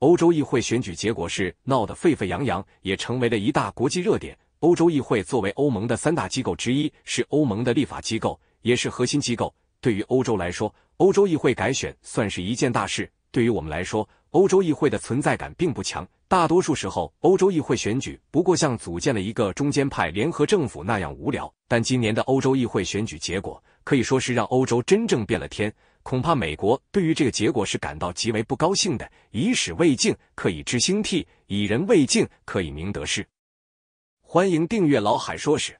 欧洲议会选举结果是闹得沸沸扬扬，也成为了一大国际热点。欧洲议会作为欧盟的三大机构之一，是欧盟的立法机构，也是核心机构。对于欧洲来说，欧洲议会改选算是一件大事。对于我们来说，欧洲议会的存在感并不强，大多数时候，欧洲议会选举不过像组建了一个中间派联合政府那样无聊。但今年的欧洲议会选举结果可以说是让欧洲真正变了天。恐怕美国对于这个结果是感到极为不高兴的。以史为镜，可以知兴替；以人为镜，可以明得失。欢迎订阅老海说史。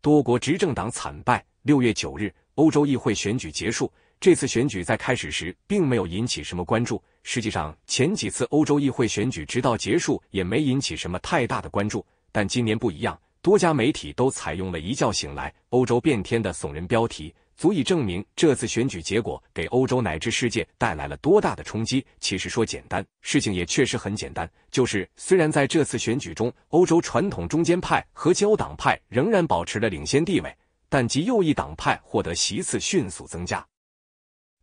多国执政党惨败。六月九日，欧洲议会选举结束。这次选举在开始时并没有引起什么关注。实际上，前几次欧洲议会选举直到结束也没引起什么太大的关注。但今年不一样，多家媒体都采用了一觉醒来，欧洲变天的耸人标题。足以证明这次选举结果给欧洲乃至世界带来了多大的冲击。其实说简单，事情也确实很简单，就是虽然在这次选举中，欧洲传统中间派和交党派仍然保持了领先地位，但极右翼党派获得席次迅速增加，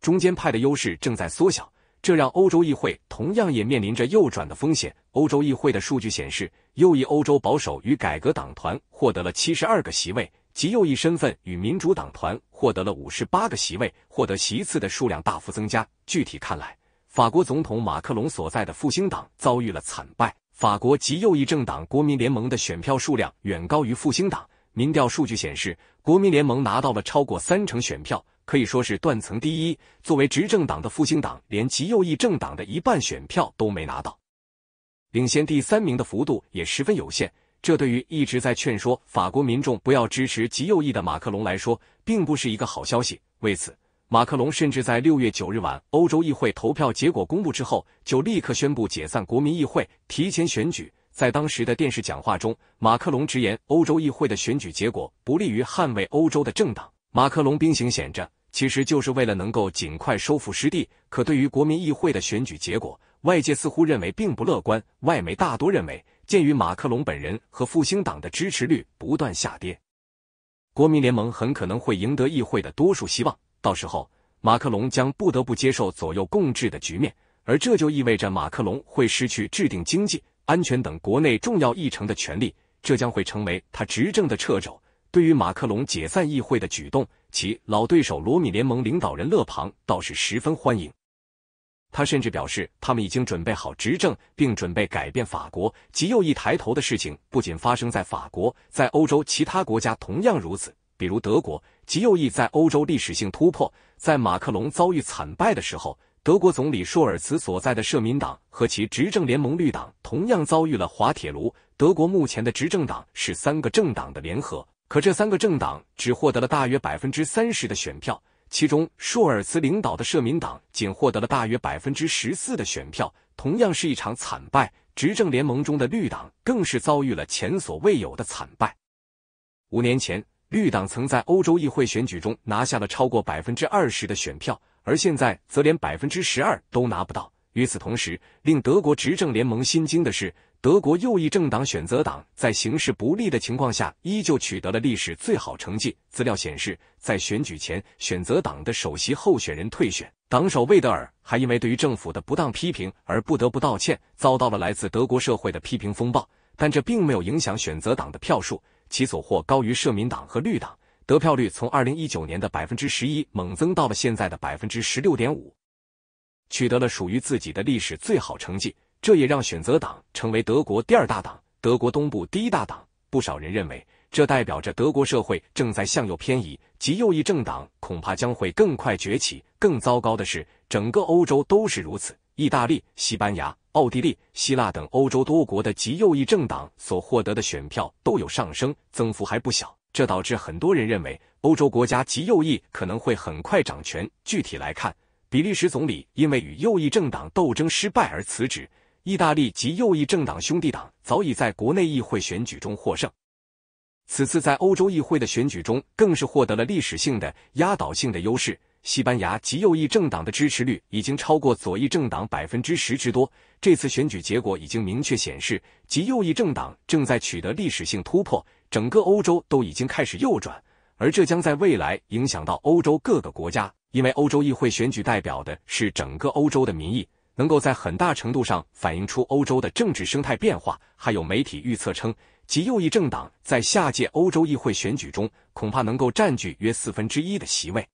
中间派的优势正在缩小，这让欧洲议会同样也面临着右转的风险。欧洲议会的数据显示，右翼欧洲保守与改革党团获得了七十二个席位。极右翼身份与民主党团获得了五十八个席位，获得席次的数量大幅增加。具体看来，法国总统马克龙所在的复兴党遭遇了惨败。法国极右翼政党国民联盟的选票数量远高于复兴党。民调数据显示，国民联盟拿到了超过三成选票，可以说是断层第一。作为执政党的复兴党，连极右翼政党的一半选票都没拿到，领先第三名的幅度也十分有限。这对于一直在劝说法国民众不要支持极右翼的马克龙来说，并不是一个好消息。为此，马克龙甚至在六月九日晚欧洲议会投票结果公布之后，就立刻宣布解散国民议会，提前选举。在当时的电视讲话中，马克龙直言，欧洲议会的选举结果不利于捍卫欧洲的政党。马克龙兵行险着，其实就是为了能够尽快收复失地。可对于国民议会的选举结果，外界似乎认为并不乐观。外媒大多认为。鉴于马克龙本人和复兴党的支持率不断下跌，国民联盟很可能会赢得议会的多数，希望到时候马克龙将不得不接受左右共治的局面，而这就意味着马克龙会失去制定经济、安全等国内重要议程的权利，这将会成为他执政的掣肘。对于马克龙解散议会的举动，其老对手罗米联盟领导人勒庞倒是十分欢迎。他甚至表示，他们已经准备好执政，并准备改变法国极右翼抬头的事情。不仅发生在法国，在欧洲其他国家同样如此。比如德国，极右翼在欧洲历史性突破。在马克龙遭遇惨败的时候，德国总理舒尔茨所在的社民党和其执政联盟绿党同样遭遇了滑铁卢。德国目前的执政党是三个政党的联合，可这三个政党只获得了大约百分之三十的选票。其中，舒尔茨领导的社民党仅获得了大约百分之十四的选票，同样是一场惨败。执政联盟中的绿党更是遭遇了前所未有的惨败。五年前，绿党曾在欧洲议会选举中拿下了超过百分之二十的选票，而现在则连百分之十二都拿不到。与此同时，令德国执政联盟心惊的是。德国右翼政党选择党在形势不利的情况下，依旧取得了历史最好成绩。资料显示，在选举前，选择党的首席候选人退选，党首魏德尔还因为对于政府的不当批评而不得不道歉，遭到了来自德国社会的批评风暴。但这并没有影响选择党的票数，其所获高于社民党和绿党，得票率从二零一九年的百分之十一猛增到了现在的百分之十六点五，取得了属于自己的历史最好成绩。这也让选择党成为德国第二大党，德国东部第一大党。不少人认为，这代表着德国社会正在向右偏移，极右翼政党恐怕将会更快崛起。更糟糕的是，整个欧洲都是如此。意大利、西班牙、奥地利、希腊等欧洲多国的极右翼政党所获得的选票都有上升，增幅还不小。这导致很多人认为，欧洲国家极右翼可能会很快掌权。具体来看，比利时总理因为与右翼政党斗争失败而辞职。意大利及右翼政党兄弟党早已在国内议会选举中获胜，此次在欧洲议会的选举中更是获得了历史性的压倒性的优势。西班牙及右翼政党的支持率已经超过左翼政党百分之十之多。这次选举结果已经明确显示，及右翼政党正在取得历史性突破，整个欧洲都已经开始右转，而这将在未来影响到欧洲各个国家，因为欧洲议会选举代表的是整个欧洲的民意。能够在很大程度上反映出欧洲的政治生态变化。还有媒体预测称，极右翼政党在下届欧洲议会选举中恐怕能够占据约四分之一的席位，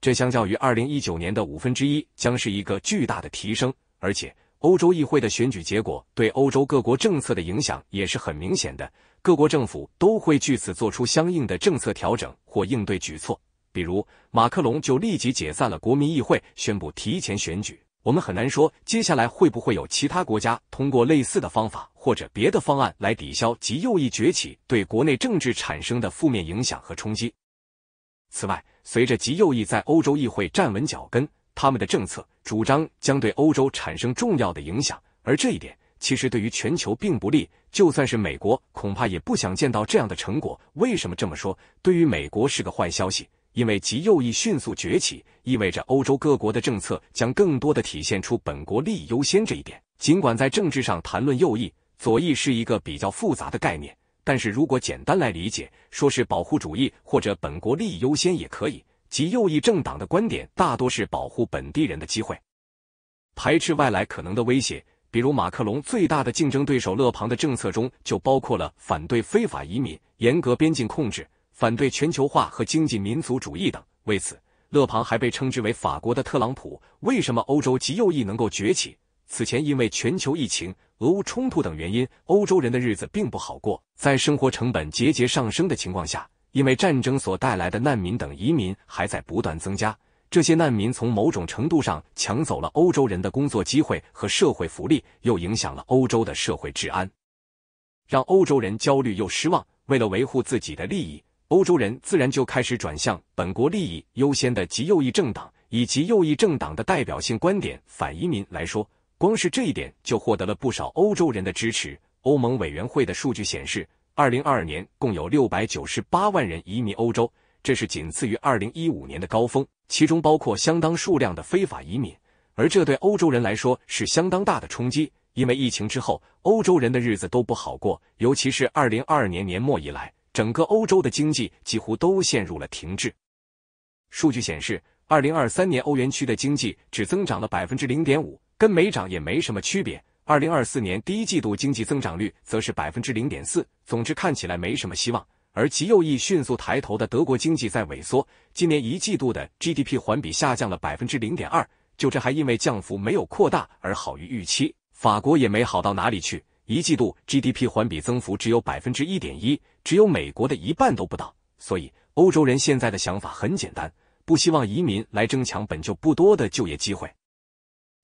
这相较于二零一九年的五分之一将是一个巨大的提升。而且，欧洲议会的选举结果对欧洲各国政策的影响也是很明显的，各国政府都会据此做出相应的政策调整或应对举措。比如，马克龙就立即解散了国民议会，宣布提前选举。我们很难说接下来会不会有其他国家通过类似的方法或者别的方案来抵消极右翼崛起对国内政治产生的负面影响和冲击。此外，随着极右翼在欧洲议会站稳脚跟，他们的政策主张将对欧洲产生重要的影响，而这一点其实对于全球并不利。就算是美国，恐怕也不想见到这样的成果。为什么这么说？对于美国是个坏消息。因为极右翼迅速崛起，意味着欧洲各国的政策将更多的体现出本国利益优先这一点。尽管在政治上谈论右翼、左翼是一个比较复杂的概念，但是如果简单来理解，说是保护主义或者本国利益优先也可以。极右翼政党的观点大多是保护本地人的机会，排斥外来可能的威胁。比如马克龙最大的竞争对手勒庞的政策中就包括了反对非法移民、严格边境控制。反对全球化和经济民族主义等，为此，勒庞还被称之为法国的特朗普。为什么欧洲极右翼能够崛起？此前，因为全球疫情、俄乌冲突等原因，欧洲人的日子并不好过。在生活成本节节上升的情况下，因为战争所带来的难民等移民还在不断增加，这些难民从某种程度上抢走了欧洲人的工作机会和社会福利，又影响了欧洲的社会治安，让欧洲人焦虑又失望。为了维护自己的利益。欧洲人自然就开始转向本国利益优先的极右翼政党以及右翼政党的代表性观点，反移民来说，光是这一点就获得了不少欧洲人的支持。欧盟委员会的数据显示，二零二二年共有六百九十八万人移民欧洲，这是仅次于二零一五年的高峰，其中包括相当数量的非法移民。而这对欧洲人来说是相当大的冲击，因为疫情之后，欧洲人的日子都不好过，尤其是二零二二年年末以来。整个欧洲的经济几乎都陷入了停滞。数据显示，二零二三年欧元区的经济只增长了百分之零点五，跟没涨也没什么区别。二零二四年第一季度经济增长率则是百分之零点四，总之看起来没什么希望。而极右翼迅速抬头的德国经济在萎缩，今年一季度的 GDP 环比下降了百分之零点二，就这还因为降幅没有扩大而好于预期。法国也没好到哪里去。一季度 GDP 环比增幅只有百分之一点一，只有美国的一半都不到。所以，欧洲人现在的想法很简单，不希望移民来争抢本就不多的就业机会，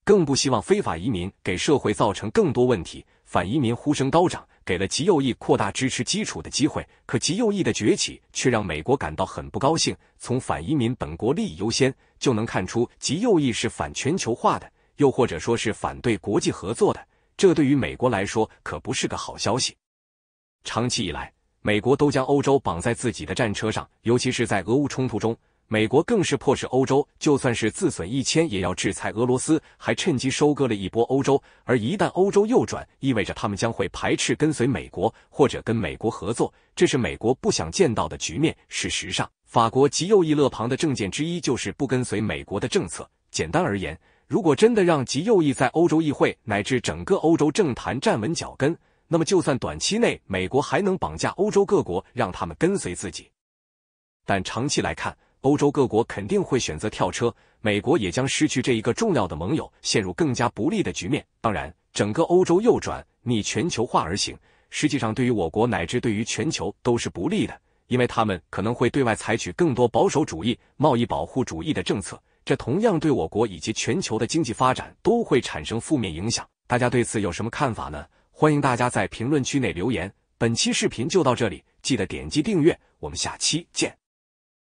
更不希望非法移民给社会造成更多问题。反移民呼声高涨，给了极右翼扩大支持基础的机会。可极右翼的崛起却让美国感到很不高兴。从反移民、本国利益优先就能看出，极右翼是反全球化的，又或者说是反对国际合作的。这对于美国来说可不是个好消息。长期以来，美国都将欧洲绑在自己的战车上，尤其是在俄乌冲突中，美国更是迫使欧洲，就算是自损一千也要制裁俄罗斯，还趁机收割了一波欧洲。而一旦欧洲右转，意味着他们将会排斥跟随美国或者跟美国合作，这是美国不想见到的局面。事实上，法国极右翼勒庞的政见之一就是不跟随美国的政策。简单而言。如果真的让极右翼在欧洲议会乃至整个欧洲政坛站稳脚跟，那么就算短期内美国还能绑架欧洲各国，让他们跟随自己，但长期来看，欧洲各国肯定会选择跳车，美国也将失去这一个重要的盟友，陷入更加不利的局面。当然，整个欧洲右转逆全球化而行，实际上对于我国乃至对于全球都是不利的，因为他们可能会对外采取更多保守主义、贸易保护主义的政策。这同样对我国以及全球的经济发展都会产生负面影响。大家对此有什么看法呢？欢迎大家在评论区内留言。本期视频就到这里，记得点击订阅，我们下期见。